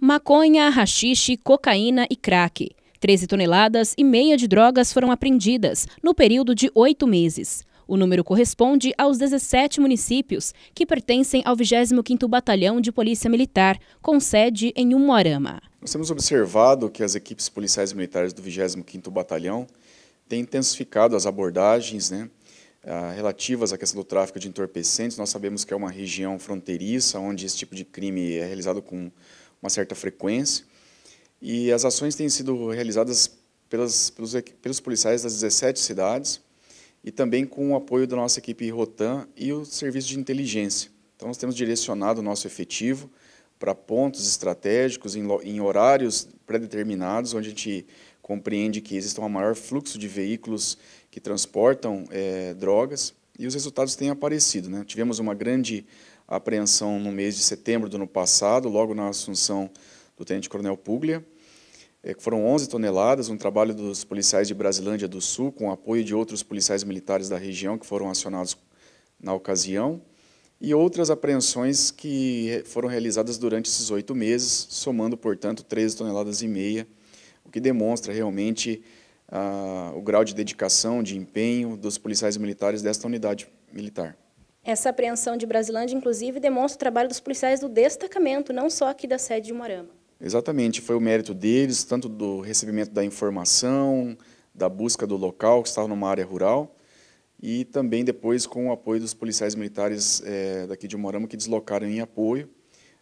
maconha, rachixe, cocaína e crack. 13 toneladas e meia de drogas foram apreendidas no período de oito meses. O número corresponde aos 17 municípios que pertencem ao 25º Batalhão de Polícia Militar, com sede em Umuarama. Nós temos observado que as equipes policiais militares do 25º Batalhão têm intensificado as abordagens né, ah, relativas à questão do tráfico de entorpecentes. Nós sabemos que é uma região fronteiriça, onde esse tipo de crime é realizado com uma certa frequência. E as ações têm sido realizadas pelas, pelos, pelos policiais das 17 cidades e também com o apoio da nossa equipe Rotan e o serviço de inteligência. Então, nós temos direcionado o nosso efetivo para pontos estratégicos, em, em horários pré-determinados, onde a gente compreende que existe um maior fluxo de veículos que transportam é, drogas, e os resultados têm aparecido. Né? Tivemos uma grande apreensão no mês de setembro do ano passado, logo na assunção do Tenente Coronel Puglia. É, foram 11 toneladas, um trabalho dos policiais de Brasilândia do Sul, com apoio de outros policiais militares da região que foram acionados na ocasião, e outras apreensões que foram realizadas durante esses oito meses, somando, portanto, 13 toneladas e meia, o que demonstra realmente ah, o grau de dedicação, de empenho dos policiais militares desta unidade militar. Essa apreensão de Brasilândia, inclusive, demonstra o trabalho dos policiais do destacamento, não só aqui da sede de Moarama. Exatamente, foi o mérito deles, tanto do recebimento da informação, da busca do local, que estava numa área rural, e também depois com o apoio dos policiais militares é, daqui de Morama que deslocaram em apoio.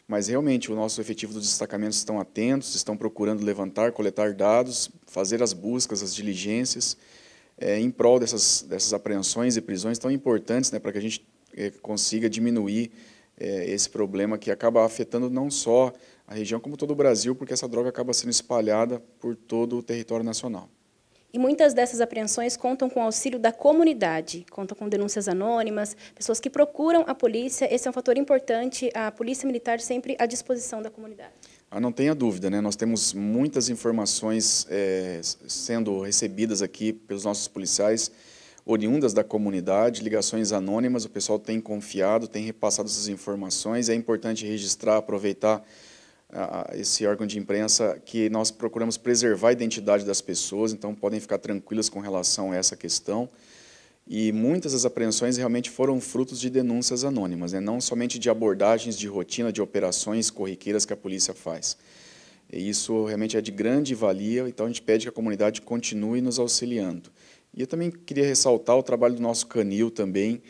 Mas realmente o nosso efetivo dos destacamentos estão atentos, estão procurando levantar, coletar dados, fazer as buscas, as diligências, é, em prol dessas, dessas apreensões e prisões tão importantes né, para que a gente eh, consiga diminuir é, esse problema que acaba afetando não só a região, como todo o Brasil, porque essa droga acaba sendo espalhada por todo o território nacional. E muitas dessas apreensões contam com o auxílio da comunidade, contam com denúncias anônimas, pessoas que procuram a polícia. Esse é um fator importante, a polícia militar sempre à disposição da comunidade. Ah, não tenha dúvida, né? nós temos muitas informações é, sendo recebidas aqui pelos nossos policiais, oriundas da comunidade, ligações anônimas, o pessoal tem confiado, tem repassado essas informações. É importante registrar, aproveitar esse órgão de imprensa que nós procuramos preservar a identidade das pessoas, então podem ficar tranquilas com relação a essa questão. E muitas das apreensões realmente foram frutos de denúncias anônimas, né? não somente de abordagens de rotina, de operações corriqueiras que a polícia faz. E isso realmente é de grande valia, então a gente pede que a comunidade continue nos auxiliando. E eu também queria ressaltar o trabalho do nosso canil também,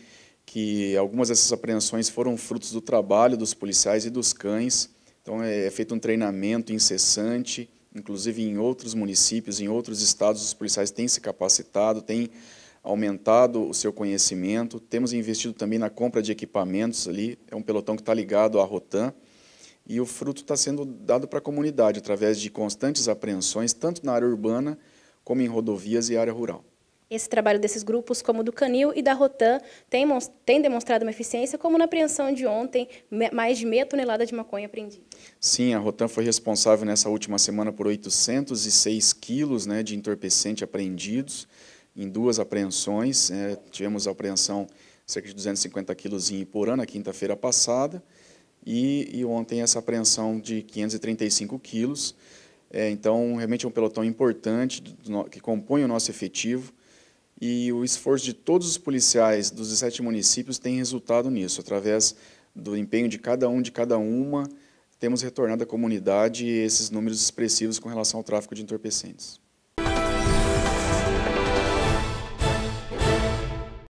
que algumas dessas apreensões foram frutos do trabalho dos policiais e dos cães. Então é, é feito um treinamento incessante, inclusive em outros municípios, em outros estados, os policiais têm se capacitado, têm aumentado o seu conhecimento. Temos investido também na compra de equipamentos ali, é um pelotão que está ligado à Rotan. E o fruto está sendo dado para a comunidade através de constantes apreensões, tanto na área urbana como em rodovias e área rural. Esse trabalho desses grupos, como do Canil e da Rotan, tem, tem demonstrado uma eficiência, como na apreensão de ontem, mais de meia tonelada de maconha apreendida. Sim, a Rotan foi responsável nessa última semana por 806 quilos né, de entorpecente apreendidos em duas apreensões. É, tivemos a apreensão cerca de 250 quilos em Iporã na quinta-feira passada e, e, ontem essa apreensão de 535 quilos. É, então, realmente é um pelotão importante do, do, que compõe o nosso efetivo e o esforço de todos os policiais dos 17 municípios tem resultado nisso. Através do empenho de cada um, de cada uma, temos retornado à comunidade esses números expressivos com relação ao tráfico de entorpecentes.